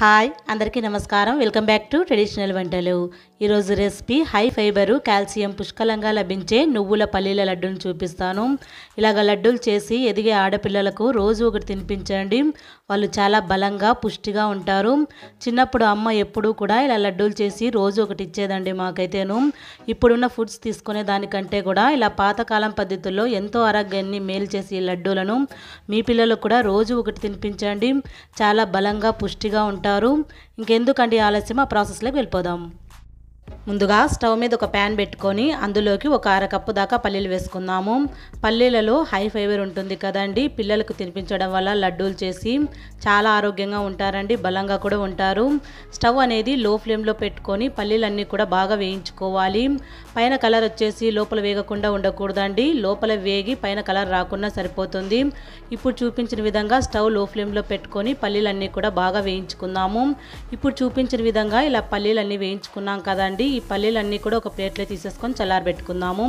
hi అందరికీ నమస్కారం welcome back to traditional వంటలు ఈరోజు రెసిపీ హై ఫైబరు కాల్షియం పుష్కలంగా లభించే నువ్వుల పల్లీల లడ్డూలు చూపిస్తాను ఇలాగ లడ్డూలు చేసి ఎదిగే ఆడపిల్లలకు రోజు ఒకటి తినిపించండి వాళ్ళు చాలా బలంగా పుష్టిగా ఉంటారు చిన్నప్పుడు అమ్మ ఎప్పుడూ కూడా ఇలా లడ్డూలు చేసి రోజు ఒకటి ఇచ్చేదండి మాకైతేను ఇప్పుడున్న ఫుడ్స్ తీసుకునే దానికంటే కూడా ఇలా పాతకాలం పద్ధతుల్లో ఎంతో ఆరోగ్యాన్ని మేలు చేసి లడ్డూలను మీ పిల్లలకు కూడా రోజు ఒకటి తినిపించండి చాలా బలంగా పుష్టిగా ఉంటారు ఇంకెందుకండి ఆలస్యం ఆ ప్రాసెస్లోకి వెళ్ళిపోదాం ముందుగా స్టవ్ మీద ఒక ప్యాన్ పెట్టుకొని అందులోకి ఒక అర కప్పు దాకా పల్లీలు వేసుకుందాము పల్లీలలో హై ఫైబర్ ఉంటుంది కదండి పిల్లలకు తినిపించడం వల్ల లడ్డూలు చేసి చాలా ఆరోగ్యంగా ఉంటారండి బలంగా కూడా ఉంటారు స్టవ్ అనేది లో ఫ్లేమ్లో పెట్టుకొని పల్లీలన్నీ కూడా బాగా వేయించుకోవాలి పైన కలర్ వచ్చేసి లోపల వేగకుండా ఉండకూడదండి లోపల వేగి పైన కలర్ రాకుండా సరిపోతుంది ఇప్పుడు చూపించిన విధంగా స్టవ్ లో ఫ్లేమ్లో పెట్టుకొని పల్లీలన్నీ కూడా బాగా వేయించుకుందాము ఇప్పుడు చూపించిన విధంగా ఇలా పల్లీలన్నీ వేయించుకున్నాం కదండి ఈ పల్లీలన్నీ కూడా ఒక ప్లేట్లో తీసేసుకొని చల్లారబెట్టుకుందాము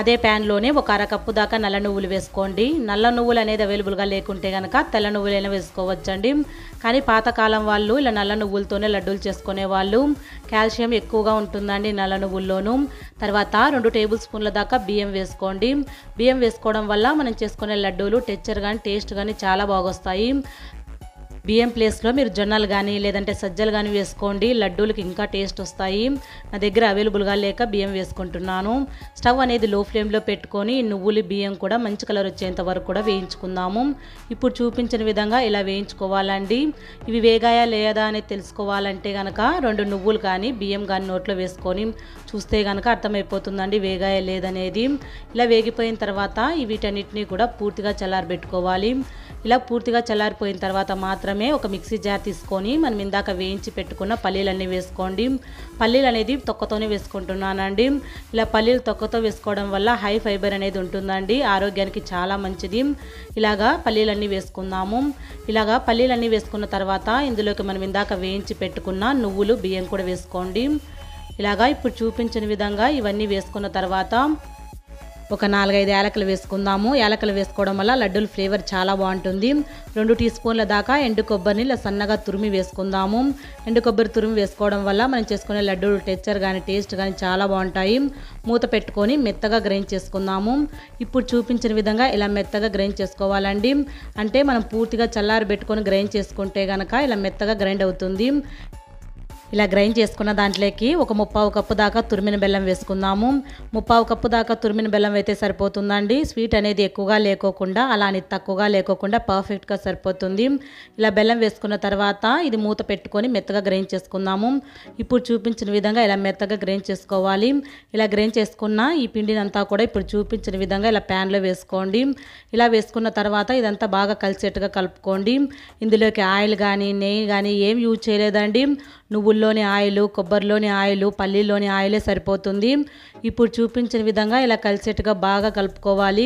అదే ప్యాన్లోనే ఒక అరకప్పు దాకా నల్ల నువ్వులు వేసుకోండి నల్ల నువ్వులు అనేది అవైలబుల్గా లేకుంటే కనుక తెల్ల నువ్వులైనా వేసుకోవచ్చండి కానీ పాతకాలం వాళ్ళు ఇలా నల్ల నువ్వులతోనే లడ్డూలు చేసుకునే వాళ్ళు కాల్షియం ఎక్కువగా ఉంటుందండి నల్ల నువ్వుల్లోనూ తర్వాత రెండు టేబుల్ స్పూన్ల దాకా బియ్యం వేసుకోండి బియ్యం వేసుకోవడం వల్ల మనం చేసుకునే లడ్డూలు టెక్చర్ కానీ టేస్ట్ కానీ చాలా బాగొస్తాయి బియ్యం ప్లేస్లో మీరు జొన్నలు కానీ లేదంటే సజ్జలు కానీ వేసుకోండి లడ్డూలకి ఇంకా టేస్ట్ వస్తాయి నా దగ్గర అవైలబుల్గా లేక బియ్యం వేసుకుంటున్నాను స్టవ్ అనేది లో ఫ్లేమ్లో పెట్టుకొని నువ్వులు బియ్యం కూడా మంచి కలర్ వచ్చేంత వరకు కూడా వేయించుకుందాము ఇప్పుడు చూపించిన విధంగా ఇలా వేయించుకోవాలండి ఇవి వేగాయా లేదా అనేది తెలుసుకోవాలంటే కనుక రెండు నువ్వులు కానీ బియ్యం కానీ నోట్లో వేసుకొని చూస్తే కనుక అర్థమైపోతుందండి వేగాయ లేదనేది ఇలా వేగిపోయిన తర్వాత వీటన్నిటిని కూడా పూర్తిగా చల్లారబెట్టుకోవాలి ఇలా పూర్తిగా చల్లారిపోయిన తర్వాత మాత్రమే ఒక మిక్సీ జార్ తీసుకొని మనం ఇందాక వేయించి పెట్టుకున్న పల్లీలన్నీ వేసుకోండి పల్లీలు అనేది తొక్కతోనే వేసుకుంటున్నానండి ఇలా పల్లీలు తొక్కతో వేసుకోవడం వల్ల హై ఫైబర్ అనేది ఉంటుందండి ఆరోగ్యానికి చాలా మంచిది ఇలాగా పల్లీలన్నీ వేసుకుందాము ఇలాగా పల్లీలన్నీ వేసుకున్న తర్వాత ఇందులోకి మనం ఇందాక వేయించి పెట్టుకున్న నువ్వులు బియ్యం కూడా వేసుకోండి ఇలాగా ఇప్పుడు చూపించిన విధంగా ఇవన్నీ వేసుకున్న తర్వాత ఒక నాలుగైదు యాలకులు వేసుకుందాము యాలకులు వేసుకోవడం వల్ల లడ్డూల ఫ్లేవర్ చాలా బాగుంటుంది రెండు టీ స్పూన్ల దాకా ఎండు కొబ్బరిని ఇలా సన్నగా తురిమి వేసుకుందాము ఎండు కొబ్బరి తురిమి వేసుకోవడం వల్ల మనం చేసుకునే లడ్డూలు టెక్చర్ కానీ టేస్ట్ కానీ చాలా బాగుంటాయి మూత పెట్టుకొని మెత్తగా గ్రైండ్ చేసుకుందాము ఇప్పుడు చూపించిన విధంగా ఇలా మెత్తగా గ్రైండ్ చేసుకోవాలండి అంటే మనం పూర్తిగా చల్లారి పెట్టుకొని గ్రైండ్ చేసుకుంటే కనుక ఇలా మెత్తగా గ్రైండ్ అవుతుంది ఇలా గ్రైండ్ చేసుకున్న దాంట్లోకి ఒక ముప్పావు కప్పు దాకా తురిమిన బెల్లం వేసుకుందాము ముప్పావు కప్పు దాకా తురిమిన బెల్లం అయితే సరిపోతుందండి స్వీట్ అనేది ఎక్కువగా లేకోకుండా అలా అని తక్కువగా లేకోకుండా పర్ఫెక్ట్గా సరిపోతుంది ఇలా బెల్లం వేసుకున్న తర్వాత ఇది మూత పెట్టుకొని మెత్తగా గ్రైండ్ చేసుకుందాము ఇప్పుడు చూపించిన విధంగా ఇలా మెత్తగా గ్రైండ్ చేసుకోవాలి ఇలా గ్రైండ్ చేసుకున్న ఈ పిండిని అంతా కూడా ఇప్పుడు చూపించిన విధంగా ఇలా ప్యాన్లో వేసుకోండి ఇలా వేసుకున్న తర్వాత ఇదంతా బాగా కలిసేట్టుగా కలుపుకోండి ఇందులోకి ఆయిల్ కానీ నెయ్యి కానీ ఏం యూజ్ చేయలేదండి నువ్వు పువ్వుల్లోని ఆయిలు కొబ్బరిలోని ఆయిలు పల్లీలోని ఆయిలే సరిపోతుంది ఇప్పుడు చూపించిన విధంగా ఇలా కలిసేట్టుగా బాగా కలుపుకోవాలి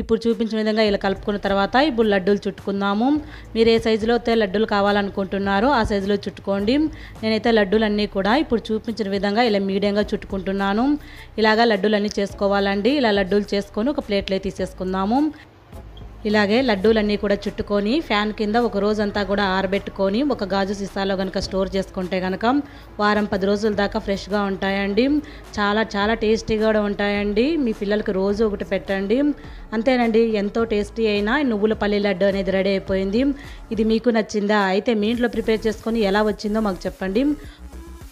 ఇప్పుడు చూపించిన విధంగా ఇలా కలుపుకున్న తర్వాత ఇప్పుడు లడ్డూలు చుట్టుకుందాము మీరు ఏ సైజులో అయితే లడ్డూలు కావాలనుకుంటున్నారో ఆ సైజులో చుట్టుకోండి నేనైతే లడ్డూలన్నీ కూడా ఇప్పుడు చూపించిన విధంగా ఇలా మీడియంగా చుట్టుకుంటున్నాను ఇలాగా లడ్డూలన్నీ చేసుకోవాలండి ఇలా లడ్డూలు చేసుకొని ఒక ప్లేట్లో తీసేసుకుందాము ఇలాగే లడ్డూలన్నీ కూడా చుట్టుకొని ఫ్యాన్ కింద ఒక రోజంతా కూడా ఆరబెట్టుకొని ఒక గాజు సీసాలో కనుక స్టోర్ చేసుకుంటే కనుక వారం పది రోజుల దాకా ఫ్రెష్గా ఉంటాయండి చాలా చాలా టేస్టీగా కూడా ఉంటాయండి మీ పిల్లలకి రోజు ఒకటి పెట్టండి అంతేనండి ఎంతో టేస్టీ అయినా నువ్వుల పల్లి లడ్డు అనేది రెడీ అయిపోయింది ఇది మీకు నచ్చిందా అయితే మీ ఇంట్లో ప్రిపేర్ చేసుకొని ఎలా వచ్చిందో మాకు చెప్పండి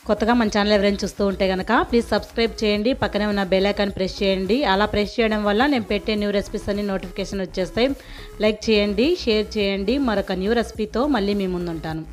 కొత్తగా మన ఛానల్ ఎవరైనా చూస్తూ ఉంటే కనుక ప్లీజ్ సబ్స్క్రైబ్ చేయండి పక్కనే ఉన్న బెల్ ఐకాన్ ప్రెస్ చేయండి అలా ప్రెస్ చేయడం వల్ల నేను పెట్టే న్యూ రెసిపీస్ అన్ని నోటిఫికేషన్ వచ్చేస్తాయి లైక్ చేయండి షేర్ చేయండి మరొక న్యూ రెసిపీతో మళ్ళీ మీ ముందుంటాను